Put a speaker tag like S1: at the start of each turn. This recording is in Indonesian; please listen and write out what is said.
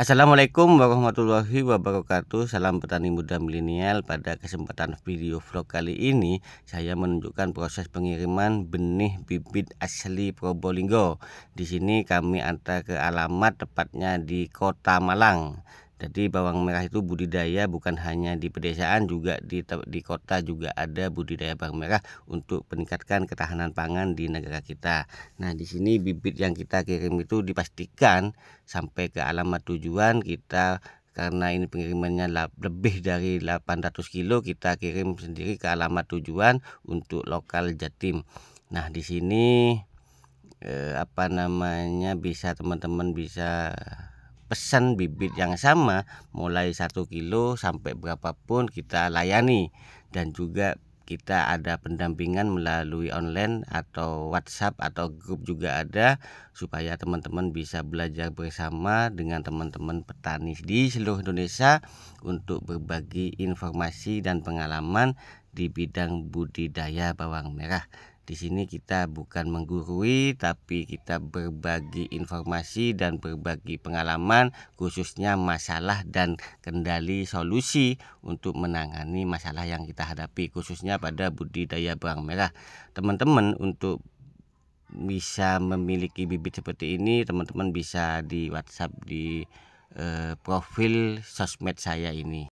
S1: Assalamualaikum warahmatullahi wabarakatuh Salam petani muda milenial Pada kesempatan video vlog kali ini Saya menunjukkan proses pengiriman benih bibit asli Probolinggo Di sini kami antar ke alamat tepatnya di kota Malang jadi bawang merah itu budidaya bukan hanya di pedesaan juga di di kota juga ada budidaya bawang merah untuk meningkatkan ketahanan pangan di negara kita. Nah, di sini bibit yang kita kirim itu dipastikan sampai ke alamat tujuan kita karena ini pengirimannya lebih dari 800 kilo kita kirim sendiri ke alamat tujuan untuk lokal Jatim. Nah, di sini eh, apa namanya bisa teman-teman bisa pesan bibit yang sama mulai satu kilo sampai berapapun kita layani dan juga kita ada pendampingan melalui online atau WhatsApp atau grup juga ada supaya teman-teman bisa belajar bersama dengan teman-teman petani di seluruh Indonesia untuk berbagi informasi dan pengalaman di bidang budidaya bawang merah. Di sini kita bukan menggurui tapi kita berbagi informasi dan berbagi pengalaman khususnya masalah dan kendali solusi untuk menangani masalah yang kita hadapi khususnya pada budidaya bawang merah. Teman-teman untuk bisa memiliki bibit seperti ini teman-teman bisa di WhatsApp di eh, profil sosmed saya ini